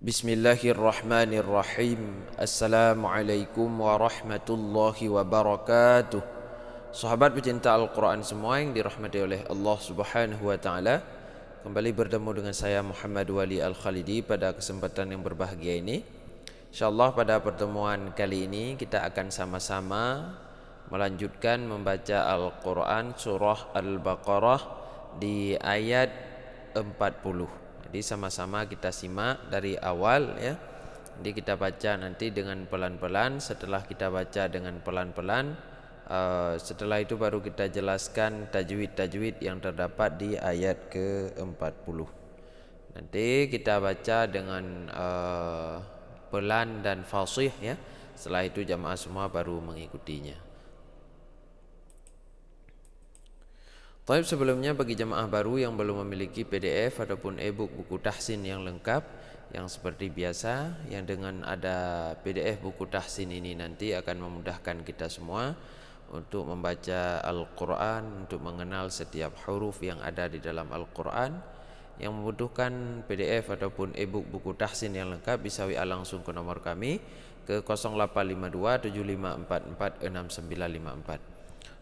Bismillahirrahmanirrahim Assalamualaikum warahmatullahi wabarakatuh Sahabat pecinta Al-Quran semua yang dirahmati oleh Allah subhanahu wa ta'ala Kembali bertemu dengan saya Muhammad Wali Al-Khalidi pada kesempatan yang berbahagia ini InsyaAllah pada pertemuan kali ini kita akan sama-sama Melanjutkan membaca Al-Quran surah Al-Baqarah di ayat 40 jadi sama-sama kita simak dari awal ya. Jadi kita baca nanti dengan pelan-pelan, setelah kita baca dengan pelan-pelan, uh, setelah itu baru kita jelaskan tajwid-tajwid yang terdapat di ayat ke-40. Nanti kita baca dengan uh, pelan dan fasih ya. Setelah itu jamaah semua baru mengikutinya. Tapi sebelumnya bagi jemaah baru yang belum memiliki PDF ataupun e-book buku tahsin yang lengkap yang seperti biasa yang dengan ada PDF buku tahsin ini nanti akan memudahkan kita semua untuk membaca Al-Quran untuk mengenal setiap huruf yang ada di dalam Al-Quran yang membutuhkan PDF ataupun e-book buku tahsin yang lengkap bisa WA langsung ke nomor kami ke 0852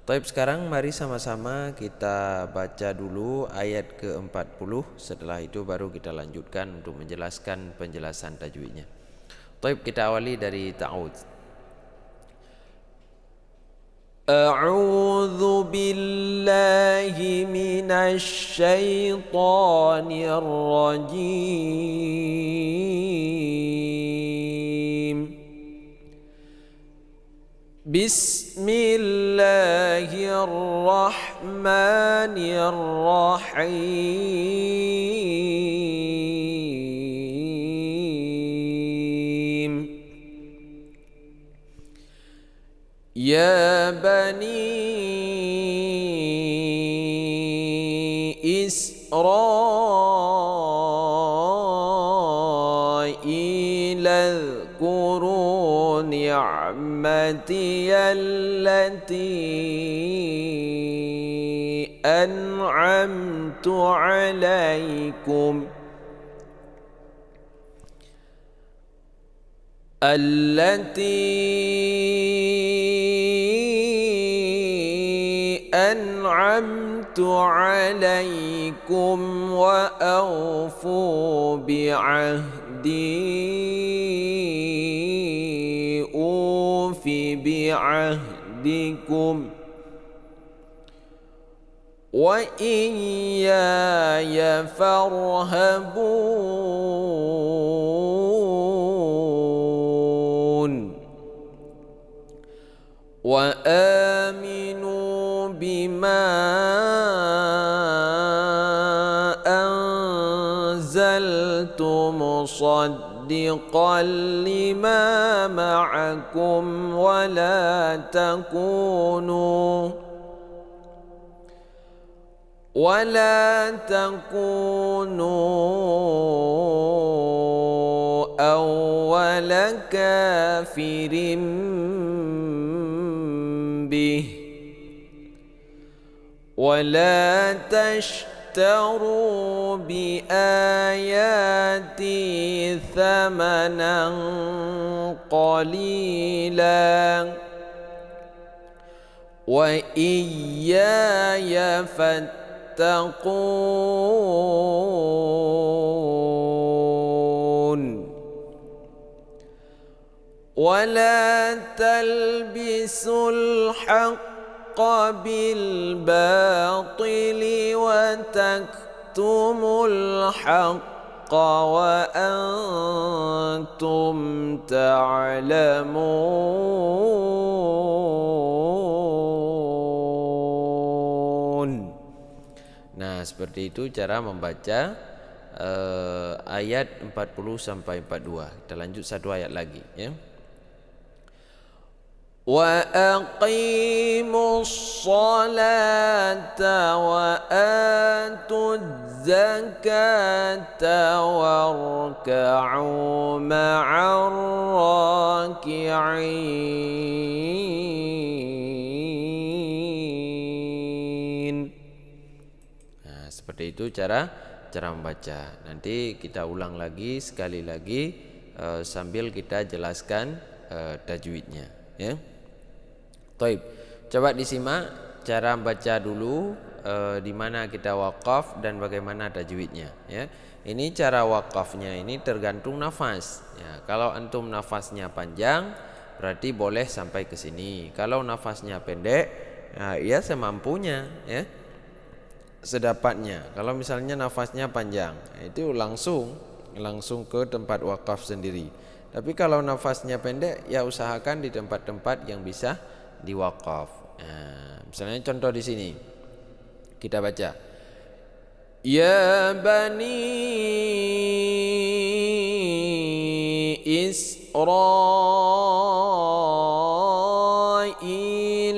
Taib sekarang mari sama-sama kita baca dulu ayat ke-40 Setelah itu baru kita lanjutkan untuk menjelaskan penjelasan tajwidnya Taib kita awali dari ta'ud أعوذ بالله من الشيطان الرجيم بسم الله الرحمن الرحيم يا بني امتي التي انعمت عليكم التي انعمت عليكم واوفوا بعهدي بعهدكم وإياي فارهبون وآمنوا بما أنزلت مصدقا مصدقا لما معكم ولا تكونوا ولا تكونوا أول كافر به ولا تشتروا اشتروا بآياتي ثمنا قليلا وإياي فاتقون ولا تلبسوا الحق بالباطل وتكتم الحق وأنتم تعلمون Nah seperti itu cara membaca uh, ayat 40 sampai 42 Kita lanjut satu ayat lagi ya وأقيموا الصلاة وآتوا الزكاة واركعوا مع الراكعين Nah seperti itu cara cara membaca Nanti kita ulang lagi sekali lagi uh, sambil kita jelaskan uh, tajwidnya ya yeah. Toib, Coba disimak cara baca dulu e, di mana kita wakaf dan bagaimana ada tajwidnya ya. Ini cara wakafnya ini tergantung nafas ya. Kalau antum nafasnya panjang berarti boleh sampai ke sini. Kalau nafasnya pendek ya ya semampunya ya sedapatnya kalau misalnya nafasnya panjang itu langsung langsung ke tempat wakaf sendiri tapi kalau nafasnya pendek ya usahakan di tempat-tempat yang bisa di Nah, misalnya contoh di sini kita baca Ya bani Israel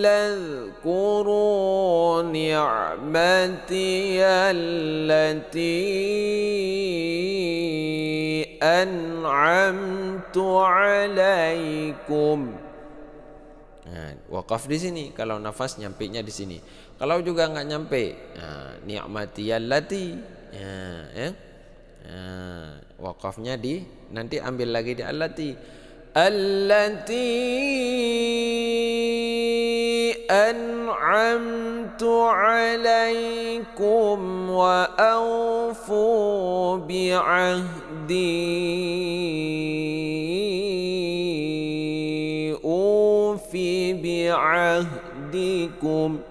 اذكروا نعمتي التي an'amtu عليكم wakaf di sini kalau nafas nyampe nya di sini kalau juga nggak nyampe nah, ni'mati allati ya, ya. Nah, wakafnya di nanti ambil lagi di allati allati an'amtu alaikum wa awfu bi'ahdi ahdikum.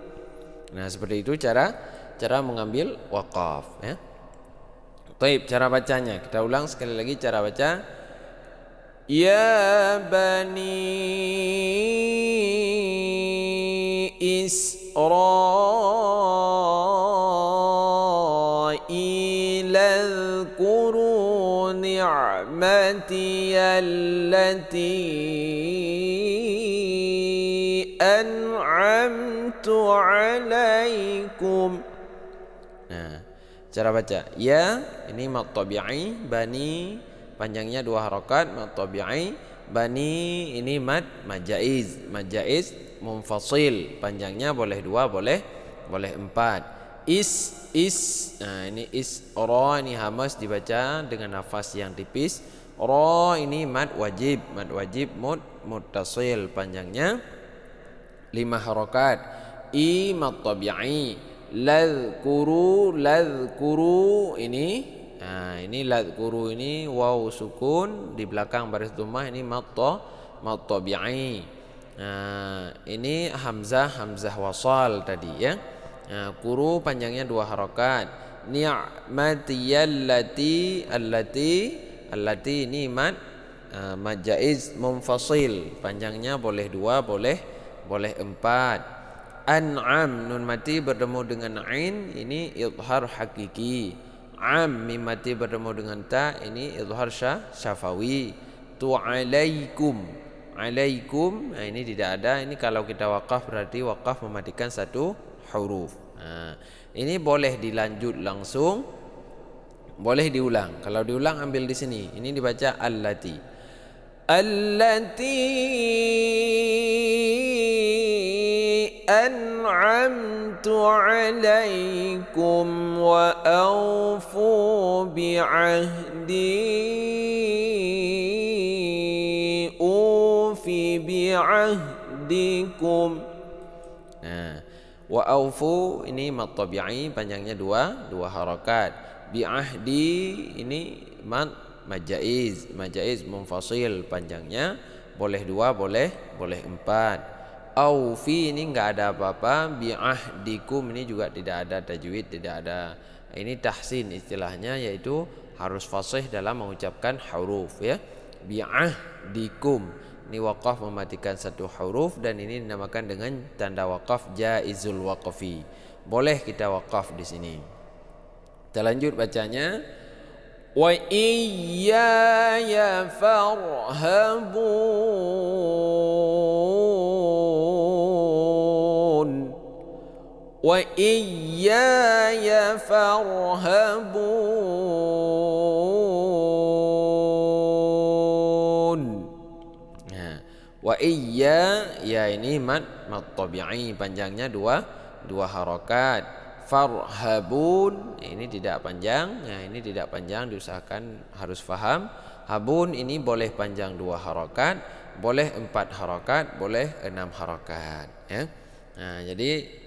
Nah, seperti itu cara cara mengambil wakaf ya. Taib cara bacanya. Kita ulang sekali lagi cara baca. Ya bani Israel اذكروا نعمتي alaikum. Nah, cara baca ya ini mad bani panjangnya dua harokat mad bani ini mat majaiz majaiz mumfasil panjangnya boleh dua boleh boleh empat is is nah ini is ro ini hamas dibaca dengan nafas yang tipis ro ini mat wajib mat wajib mut mutasil panjangnya lima harokat imat tabi'i ladhkuru ladhkuru ini nah ini ladhkuru ini waw sukun di belakang baris dhammah ini matta matta nah ini hamzah hamzah wasal tadi ya nah, kuru panjangnya dua harokat ni'matiyallati allati allati mat uh, eh, majaiz mumfasil panjangnya boleh dua boleh boleh empat An'am nun mati bertemu dengan ain ini izhar hakiki. Am mim mati bertemu dengan ta ini izhar syah syafawi. Tu alaikum. nah, ini tidak ada ini kalau kita wakaf berarti wakaf mematikan satu huruf. Nah, ha, ini boleh dilanjut langsung boleh diulang. Kalau diulang ambil di sini. Ini dibaca al-lati, al-lati. أنعمت عليكم وأوفوا بعهدي أوف بعهدكم Nah, wa'aufu ini mat tabi'i panjangnya dua, dua harokat. Bi'ahdi ini mat majaiz, majaiz munfasil panjangnya boleh dua, boleh boleh empat aufi ini nggak ada apa-apa dikum ini juga tidak ada tajwid tidak ada ini tahsin istilahnya yaitu harus fasih dalam mengucapkan huruf ya dikum. ini wakaf mematikan satu huruf dan ini dinamakan dengan tanda wakaf jaizul waqafi boleh kita wakaf di sini kita lanjut bacanya wa iyya farhabun وإياي فارهبون nah, يا ya ini mat mad tabi'i panjangnya dua dua harokat farhabun ini tidak panjang ya nah, ini tidak panjang diusahakan harus faham habun ini boleh panjang dua harokat boleh empat harokat boleh enam harokat ya nah jadi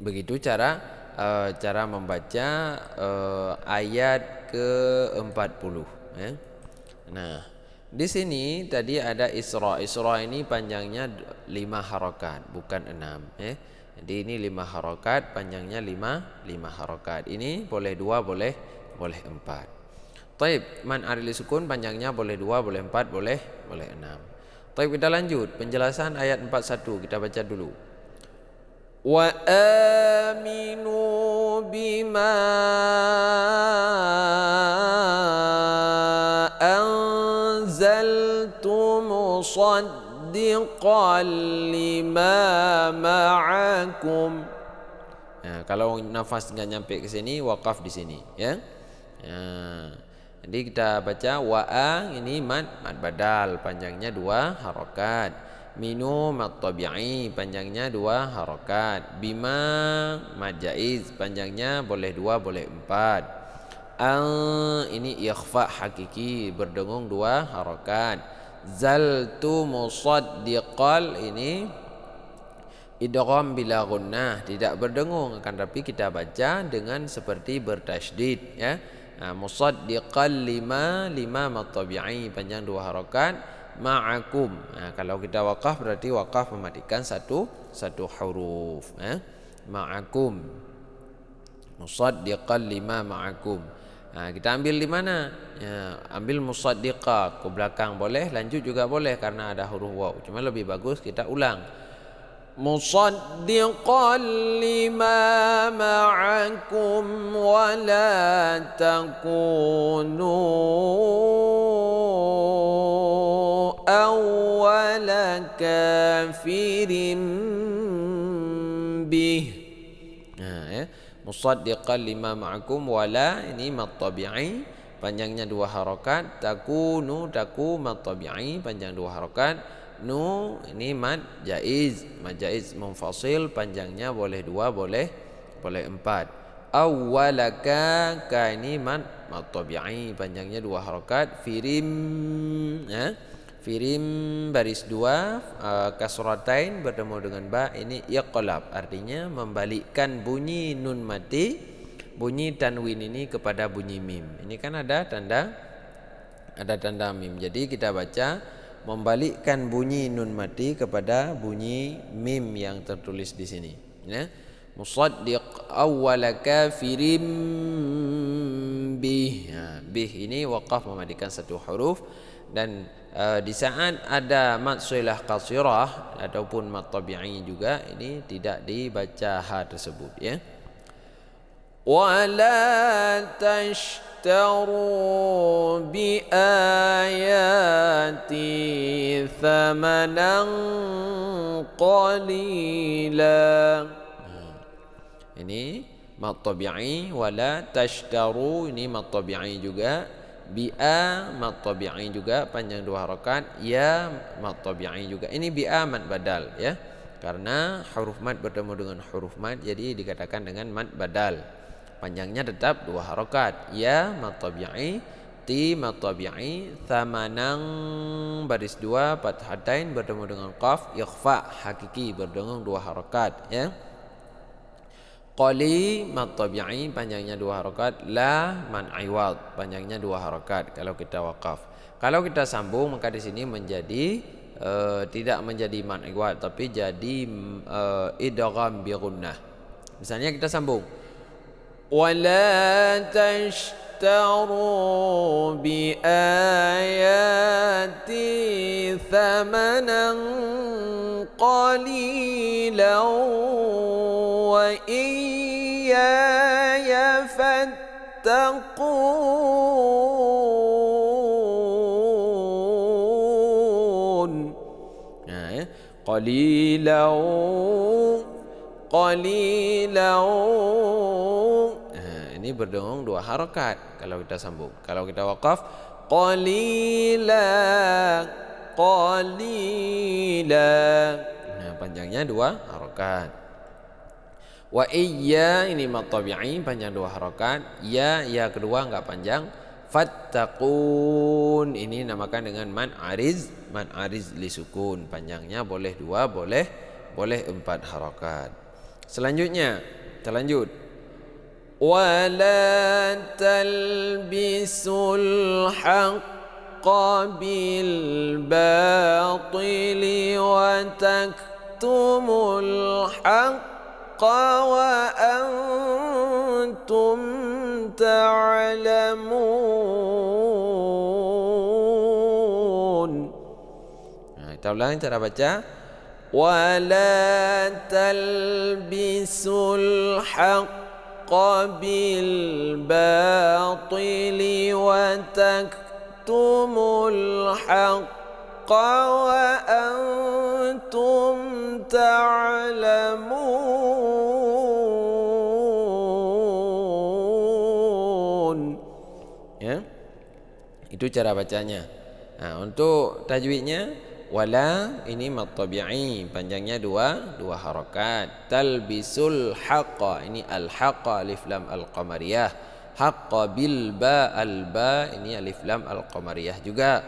Begitu cara uh, cara membaca uh, ayat ke-40 ya. Nah, di sini tadi ada Isra. Isra ini panjangnya 5 harokat, bukan 6 ya. Jadi ini 5 harokat, panjangnya 5 5 harokat. Ini boleh 2, boleh boleh 4. Taib man arili sukun panjangnya boleh 2, boleh 4, boleh boleh 6. Taib kita lanjut penjelasan ayat 41 kita baca dulu. وآمنوا بما أنزلت مصدقا لما معكم Nah, kalau nafas nggak nyampe ke sini, wakaf di sini, ya. Nah, jadi kita baca wa'ang ini mad mad badal panjangnya dua harokat minum at-tabi'i panjangnya dua harokat bima majaiz panjangnya boleh dua boleh empat al ini ikhfa hakiki berdengung dua harokat Zal zaltu musaddiqal ini idgham bila gunnah tidak berdengung akan tapi kita baca dengan seperti bertasydid ya nah, musaddiqal lima lima matabi'i panjang dua harokat ma'akum. Ha, kalau kita wakaf berarti wakaf mematikan satu satu huruf. Ha? Ma'akum. Musaddiqan lima ma'akum. Ha, kita ambil di mana? Ya, ambil musaddiqa ke belakang boleh, lanjut juga boleh karena ada huruf waw. Cuma lebih bagus kita ulang. Musaddiqan lima ma'akum wa la takunun أول كافر به nah, لما ya. معكم lima ma'akum wala ini matabi'i panjangnya dua harokat takunu taku matabi'i panjang dua harokat nu ini mad jaiz mad jaiz memfasil panjangnya boleh dua boleh boleh empat awwalaka ka ini mad matabi'i panjangnya dua harokat firim ya Firim baris dua uh, bertemu dengan ba ini iqlab artinya membalikkan bunyi nun mati bunyi tanwin ini kepada bunyi mim. Ini kan ada tanda ada tanda mim. Jadi kita baca membalikkan bunyi nun mati kepada bunyi mim yang tertulis di sini. Ya. Musaddiq awwala firim bih ini wakaf memadikan satu huruf dan e, di saat ada mad suilah ataupun mad tabi'i juga ini tidak dibaca ha tersebut ya ولا تشتروا بآياتي ثمنا قليلا ini mad wala tashtaru ini mad juga bi'a mad juga panjang dua harokat, ya mad juga ini bi'a mat badal ya karena huruf mat bertemu dengan huruf mat jadi dikatakan dengan mat badal panjangnya tetap dua harokat ya mad ti mad sama thamanang baris dua patahatain bertemu dengan qaf ikhfa hakiki bertemu dua harokat ya Qali matabi'i panjangnya dua harokat La man iwad panjangnya dua harokat Kalau kita wakaf Kalau kita sambung maka di sini menjadi uh, Tidak menjadi man iwad Tapi jadi uh, idgham bi gunnah Misalnya kita sambung Wala tashtaru bi ayati thamanan qalilan قليلا قليلا eh, ini berdoa dua harokat kalau kita sambung kalau kita wakaf qalila qalila nah panjangnya dua harokat wa iya ini matabi'i panjang dua harokat ya ya kedua enggak panjang fattaqun ini namakan dengan man ariz man ariz li sukun panjangnya boleh dua boleh boleh empat harokat selanjutnya kita lanjut wala talbisul haqqa bil batili wa taktumul haqqa wa antum تعلمون nah, kita ulang cara baca ولا تلبسوا الحق بالباطل وتكتموا الحق وأنتم تعلمون Itu cara bacanya. Nah, untuk tajwidnya wala ini mad panjangnya dua dua harakat talbisul haqqa ini al haqqa alif lam al qamariyah Haqqa bil ba al ba ini alif lam al qamariyah juga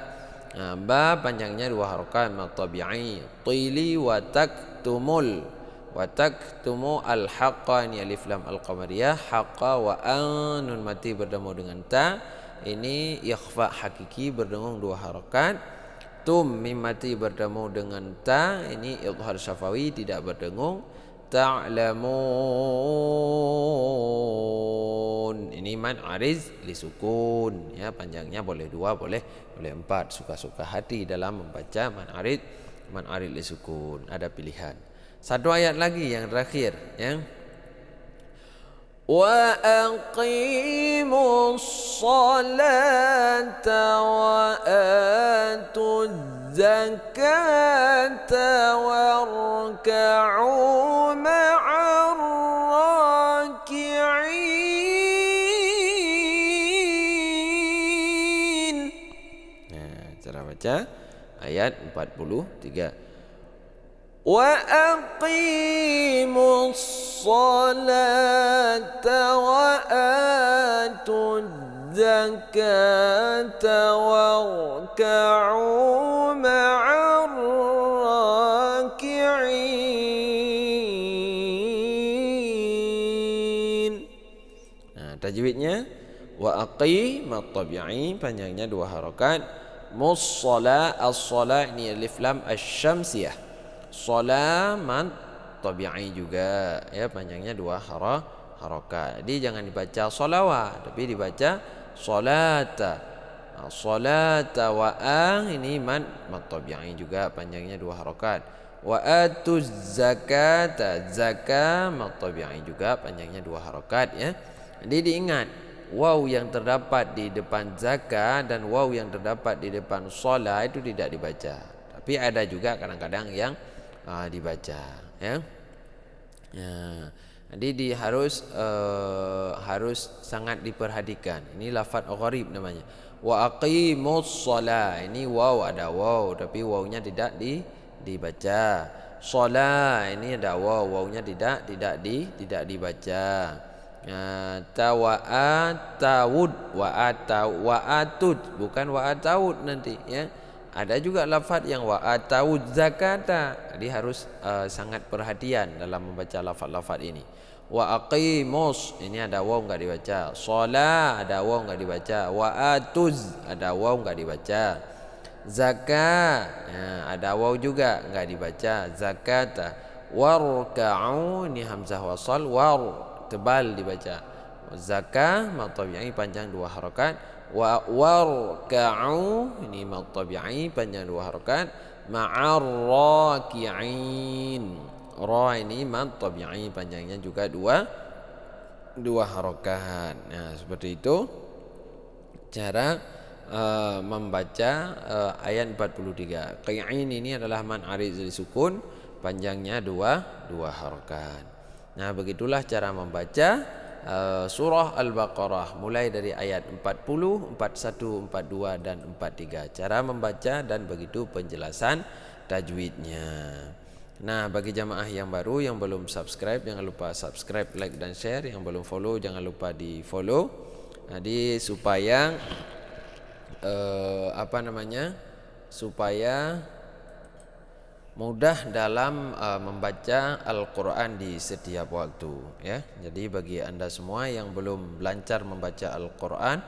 nah, ba panjangnya dua harakat mad tabi'i tili wa taktumul wa taktumu al haqqa ini alif lam al qamariyah Haqqa wa anun mati bertemu dengan ta ini ikhfa hakiki berdengung dua harokat tum mimati bertemu dengan ta ini idhar syafawi tidak berdengung ta'lamun ini man ariz li sukun ya panjangnya boleh dua boleh boleh empat suka-suka hati dalam membaca man ariz man ariz li sukun ada pilihan satu ayat lagi yang terakhir yang وأقيموا الصلاة وآتوا الزكاة واركعوا مع الراكعين Nah, cara baca ayat 43 وأقيموا الصلاة الصلاة وآتوا الزكاة واركعوا مع الراكعين nah, تجويدnya وأقيم الطبيعين panjangnya dua harokat مصلاة الصلاة ini alif الشمسية صلاة من tabii juga ya panjangnya dua hara harokat jadi jangan dibaca solawat tapi dibaca solata nah, solata wa ang ini mad mad tabi'i juga panjangnya dua harokat wa zakat zakat zaka mad tabi'i juga panjangnya dua harokat ya jadi diingat Wow yang terdapat di depan zakat dan wow yang terdapat di depan solat itu tidak dibaca tapi ada juga kadang-kadang yang uh, dibaca. ya. ya. Jadi di harus uh, harus sangat diperhatikan. Ini lafaz gharib namanya. Wa aqimus shalah. Ini waw ada waw tapi wawnya tidak di dibaca. Shalah ini ada waw, wawnya tidak tidak di tidak dibaca. Ya, Tawa atawud wa atau wa bukan waat tawud nanti ya. ada juga lafaz yang wa atau zakata jadi harus uh, sangat perhatian dalam membaca lafaz-lafaz ini wa aqimus ini ada waw enggak dibaca sola ada waw enggak dibaca wa atuz ada waw enggak dibaca zaka ya, ada waw juga enggak dibaca zakata warka'u ini hamzah wasal war tebal dibaca zakah matob yang panjang dua harokat wa warka'u ini mad tabi'i panjang dua harakat ma'ar raki'in ra ini mad tabi'i panjangnya juga dua dua harakat nah seperti itu cara uh, membaca uh, ayat 43 qai'in ini adalah man ariz sukun panjangnya dua dua harakat nah begitulah cara membaca Eh, surah Al-Baqarah mulai dari ayat 40, 41, 42 dan 43. Cara membaca dan begitu penjelasan tajwidnya. Nah, bagi jamaah yang baru yang belum subscribe jangan lupa subscribe, like dan share. Yang belum follow jangan lupa di-follow. Jadi nah, supaya uh, apa namanya? supaya mudah dalam uh, membaca Al-Qur'an di setiap waktu ya. Jadi bagi Anda semua yang belum lancar membaca Al-Qur'an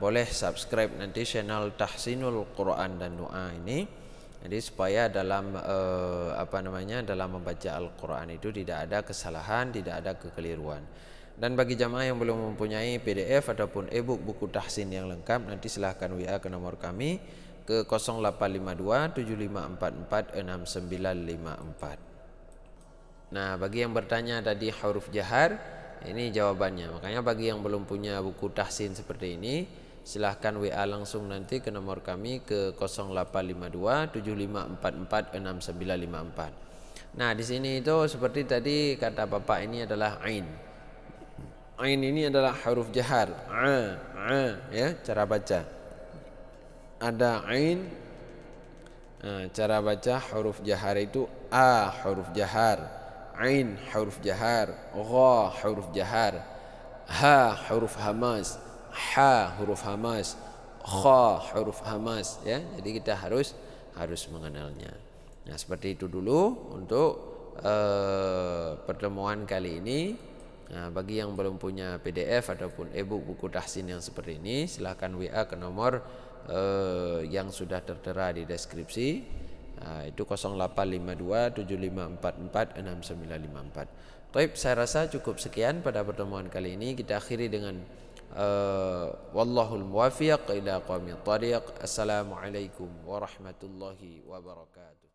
boleh subscribe nanti channel Tahsinul Quran dan Doa ini. Jadi supaya dalam uh, apa namanya dalam membaca Al-Qur'an itu tidak ada kesalahan, tidak ada kekeliruan. Dan bagi jamaah yang belum mempunyai PDF ataupun e-book buku tahsin yang lengkap nanti silahkan WA ke nomor kami ke 0852 7544 6954. Nah, bagi yang bertanya tadi huruf jahar, ini jawabannya. Makanya bagi yang belum punya buku tahsin seperti ini, silahkan WA langsung nanti ke nomor kami ke 0852 7544 6954. Nah, di sini itu seperti tadi kata Bapak ini adalah ain. Ain ini adalah huruf jahar. A, a, ya, cara baca ada ain nah, cara baca huruf jahar itu a huruf jahar ain huruf jahar gha huruf jahar ha huruf hamas ha huruf hamas kha huruf hamas ya jadi kita harus harus mengenalnya nah seperti itu dulu untuk Uh, pertemuan kali ini. Nah, bagi yang belum punya PDF ataupun e-book buku tahsin yang seperti ini, silahkan WA ke nomor eh, yang sudah tertera di deskripsi nah, itu 085275446954. Taib saya rasa cukup sekian pada pertemuan kali ini kita akhiri dengan eh, wallahul muwaffiq ila qawmi tariq. Assalamualaikum warahmatullahi wabarakatuh.